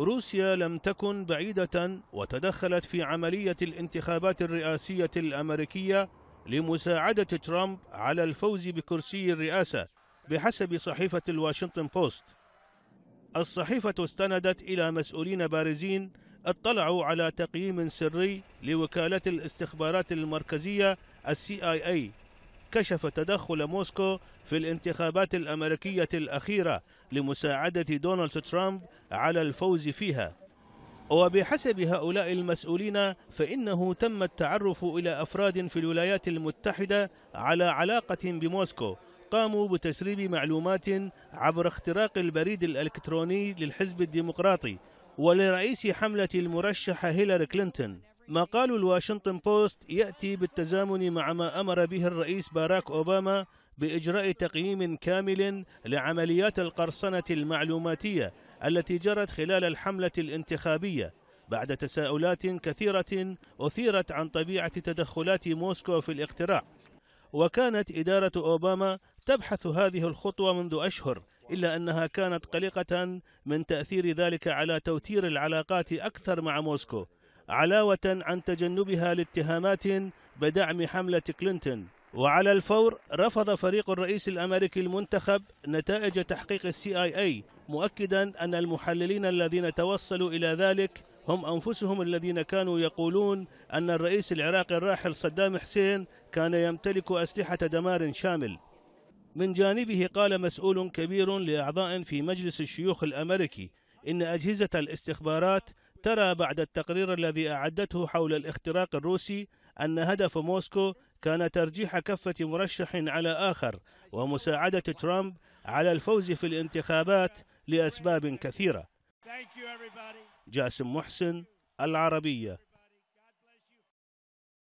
روسيا لم تكن بعيدة وتدخلت في عملية الانتخابات الرئاسية الأمريكية لمساعدة ترامب على الفوز بكرسي الرئاسة بحسب صحيفة الواشنطن بوست الصحيفة استندت إلى مسؤولين بارزين اطلعوا على تقييم سري لوكالة الاستخبارات المركزية السي آي كشف تدخل موسكو في الانتخابات الأمريكية الأخيرة لمساعدة دونالد ترامب على الفوز فيها وبحسب هؤلاء المسؤولين فإنه تم التعرف إلى أفراد في الولايات المتحدة على علاقة بموسكو قاموا بتسريب معلومات عبر اختراق البريد الإلكتروني للحزب الديمقراطي ولرئيس حملة المرشحة هيلاري كلينتون ما قال الواشنطن بوست يأتي بالتزامن مع ما أمر به الرئيس باراك أوباما بإجراء تقييم كامل لعمليات القرصنة المعلوماتية التي جرت خلال الحملة الانتخابية بعد تساؤلات كثيرة أثيرت عن طبيعة تدخلات موسكو في الاقتراع وكانت إدارة أوباما تبحث هذه الخطوة منذ أشهر إلا أنها كانت قلقة من تأثير ذلك على توتير العلاقات أكثر مع موسكو علاوة عن تجنبها لاتهامات بدعم حملة كلينتون وعلى الفور رفض فريق الرئيس الأمريكي المنتخب نتائج تحقيق السي آي أي مؤكدا أن المحللين الذين توصلوا إلى ذلك هم أنفسهم الذين كانوا يقولون أن الرئيس العراقي الراحل صدام حسين كان يمتلك أسلحة دمار شامل من جانبه قال مسؤول كبير لأعضاء في مجلس الشيوخ الأمريكي إن أجهزة الاستخبارات ترى بعد التقرير الذي أعدته حول الاختراق الروسي أن هدف موسكو كان ترجيح كفة مرشح على آخر ومساعدة ترامب على الفوز في الانتخابات لأسباب كثيرة جاسم محسن العربية